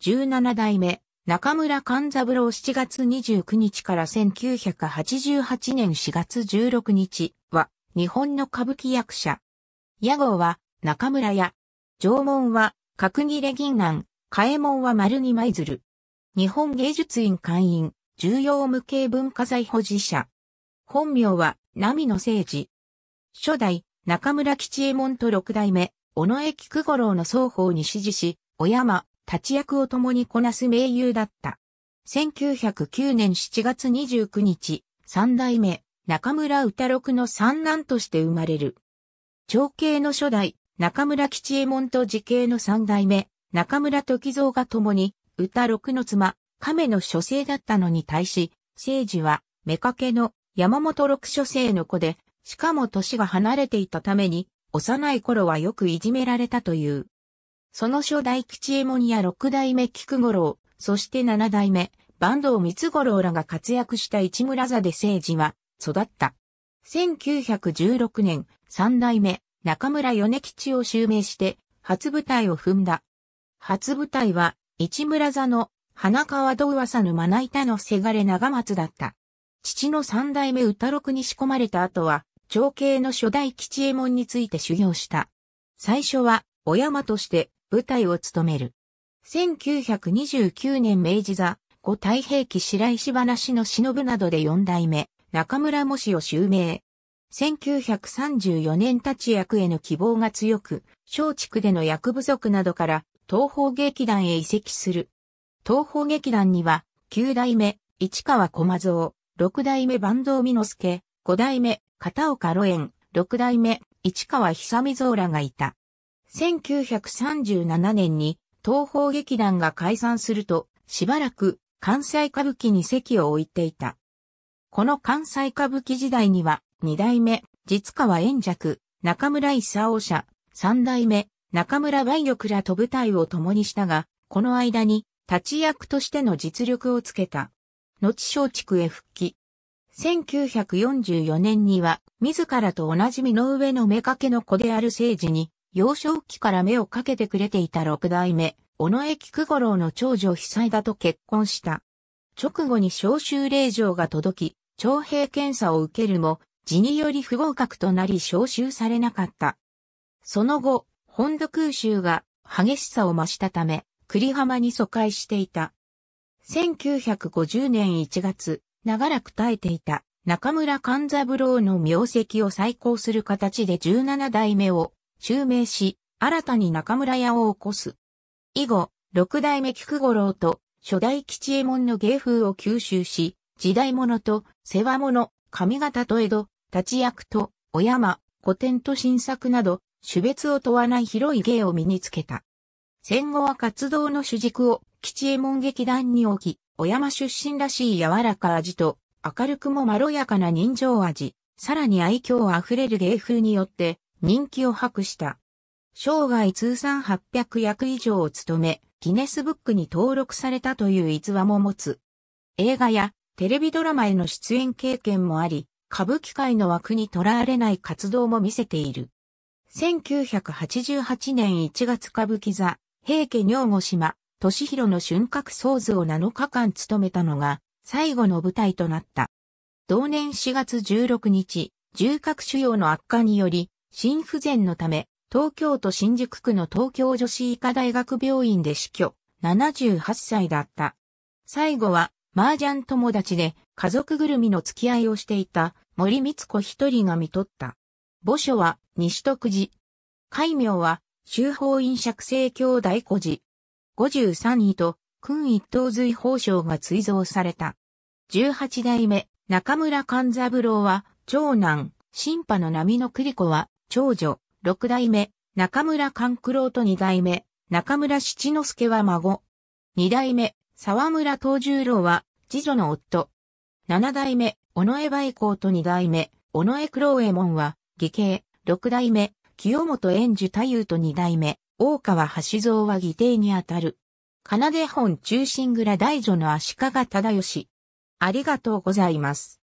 17代目、中村勘三郎7月29日から1988年4月16日は、日本の歌舞伎役者。屋号は、中村屋。縄文は、角切れ銀南、替え門は丸に舞鶴。日本芸術院会員、重要無形文化財保持者。本名は、波野誠治。初代、中村吉右衛門と六代目、尾上菊五郎の双方に支持し、小山、立役を共にこなす名優だった。1909年7月29日、三代目、中村歌六の三男として生まれる。長兄の初代、中村吉右衛門と時兄の三代目、中村時蔵が共に、歌六の妻、亀の書生だったのに対し、聖治は、目かけの山本六書生の子で、しかも年が離れていたために、幼い頃はよくいじめられたという。その初代吉右衛門や六代目菊五郎、そして七代目、坂東光五郎らが活躍した市村座で政治は育った。1916年、三代目、中村米吉を襲名して、初舞台を踏んだ。初舞台は、市村座の、花川道噂のまな板のせがれ長松だった。父の三代目歌六に仕込まれた後は、長兄の初代吉右衛門について修行した。最初は、お山として、舞台を務める。1929年明治座、五太平記白石話の忍ぶなどで四代目、中村模試を襲名。1934年立ち役への希望が強く、小畜での役不足などから、東方劇団へ移籍する。東方劇団には、九代目、市川駒蔵、六代目坂東美之助、五代目、片岡露縁、六代目、市川久美蔵らがいた。1937年に東方劇団が解散すると、しばらく関西歌舞伎に席を置いていた。この関西歌舞伎時代には、二代目、実川円尺、中村勲社、三代目、中村梅玉らと舞台を共にしたが、この間に、立ち役としての実力をつけた。後松竹へ復帰。1944年には、自らと同じ身の上の目掛けの子である聖治に、幼少期から目をかけてくれていた六代目、尾上菊五郎の長女久枝と結婚した。直後に召集令状が届き、徴兵検査を受けるも、辞により不合格となり召集されなかった。その後、本土空襲が激しさを増したため、栗浜に疎開していた。1950年1月、長らく耐えていた中村勘三郎の名跡を再興する形で17代目を襲名し、新たに中村屋を起こす。以後、六代目菊五郎と初代吉右衛門の芸風を吸収し、時代物と世話物、上方と江戸、立役と、お山、古典と新作など、種別を問わない広い芸を身につけた。戦後は活動の主軸を吉右衛門劇団に置き、お山出身らしい柔らか味と、明るくもまろやかな人情味、さらに愛嬌あふれる芸風によって、人気を博した。生涯通算800役以上を務め、ギネスブックに登録されたという逸話も持つ。映画やテレビドラマへの出演経験もあり、歌舞伎界の枠にとらわれない活動も見せている。1988年1月歌舞伎座、平家女吾島、年弘の瞬閣僧図を7日間務めたのが、最後の舞台となった。同年4月16日、重閣主要の悪化により、心不全のため、東京都新宿区の東京女子医科大学病院で死去、78歳だった。最後は、麻雀友達で家族ぐるみの付き合いをしていた森光子一人が見取った。墓所は西徳寺。戒名は修法院釈生教大古寺。53位と君一等随法省が追贈された。18代目中村勘三郎は長男、新派の波の栗子は長女、六代目、中村勘九郎と二代目、中村七之助は孫。二代目、沢村東十郎は、次女の夫。七代目、尾上梅光と二代目、尾上九郎右衛門は、義兄。六代目、清本円樹太夫と二代目、大川橋蔵は義弟にあたる。奏本中心蔵大女の足利忠義。ありがとうございます。